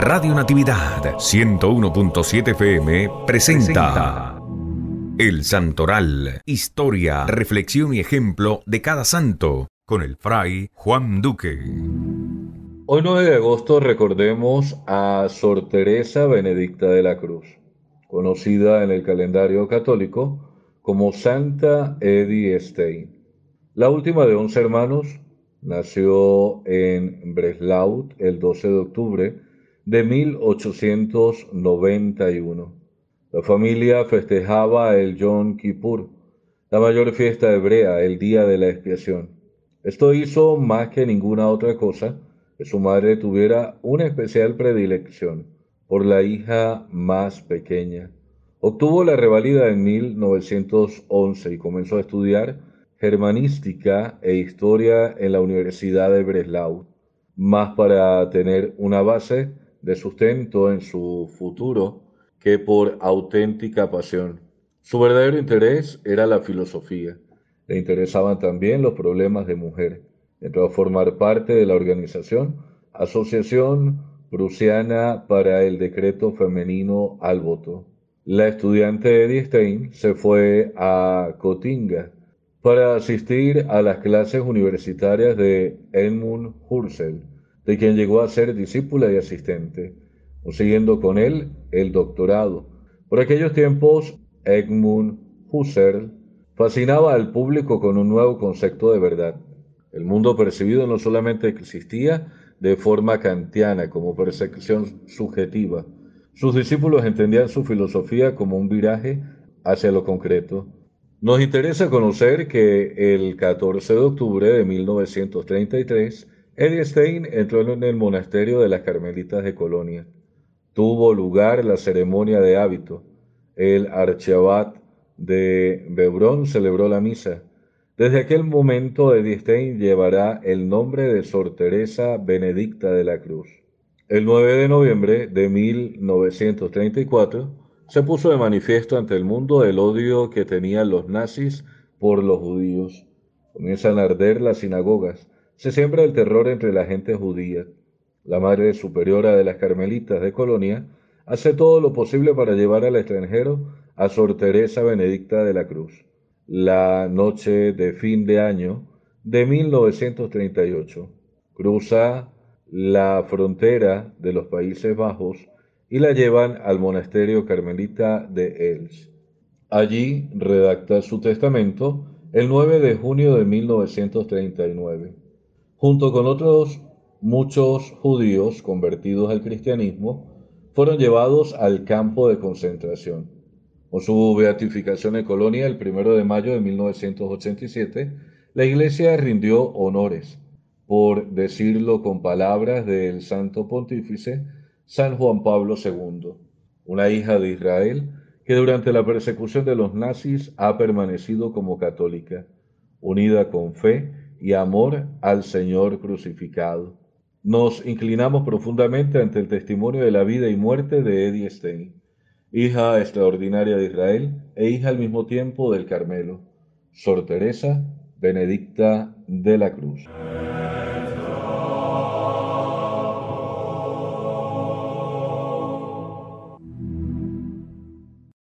Radio Natividad 101.7 FM presenta El Santoral, historia, reflexión y ejemplo de cada santo, con el fray Juan Duque. Hoy 9 de agosto recordemos a Sor Teresa Benedicta de la Cruz, conocida en el calendario católico como Santa Eddie Stein. La última de once hermanos nació en Breslau el 12 de octubre de 1891. La familia festejaba el Yom Kippur, la mayor fiesta hebrea, el día de la expiación. Esto hizo más que ninguna otra cosa que su madre tuviera una especial predilección por la hija más pequeña. Obtuvo la revalida en 1911 y comenzó a estudiar germanística e historia en la Universidad de Breslau, más para tener una base de sustento en su futuro que por auténtica pasión. Su verdadero interés era la filosofía. Le interesaban también los problemas de mujer. Entró a formar parte de la organización Asociación Prusiana para el Decreto Femenino al Voto. La estudiante Eddie Stein se fue a Cotinga para asistir a las clases universitarias de Edmund Husserl de quien llegó a ser discípula y asistente, consiguiendo con él el doctorado. Por aquellos tiempos, Edmund Husserl fascinaba al público con un nuevo concepto de verdad. El mundo percibido no solamente existía de forma kantiana como percepción subjetiva, sus discípulos entendían su filosofía como un viraje hacia lo concreto. Nos interesa conocer que el 14 de octubre de 1933, Stein entró en el monasterio de las Carmelitas de Colonia. Tuvo lugar la ceremonia de hábito. El archabat de Bebrón celebró la misa. Desde aquel momento Stein llevará el nombre de Sor Teresa Benedicta de la Cruz. El 9 de noviembre de 1934 se puso de manifiesto ante el mundo el odio que tenían los nazis por los judíos. Comienzan a arder las sinagogas se siembra el terror entre la gente judía. La madre superiora de las carmelitas de Colonia hace todo lo posible para llevar al extranjero a Sor Teresa Benedicta de la Cruz. La noche de fin de año de 1938 cruza la frontera de los Países Bajos y la llevan al monasterio carmelita de Els. Allí redacta su testamento el 9 de junio de 1939 junto con otros muchos judíos convertidos al cristianismo, fueron llevados al campo de concentración. Con su beatificación en Colonia el primero de mayo de 1987, la Iglesia rindió honores, por decirlo con palabras del Santo Pontífice, San Juan Pablo II, una hija de Israel que durante la persecución de los nazis ha permanecido como católica, unida con fe y amor al Señor crucificado. Nos inclinamos profundamente ante el testimonio de la vida y muerte de Eddie Stein, hija extraordinaria de Israel e hija al mismo tiempo del Carmelo, Sor Teresa Benedicta de la Cruz.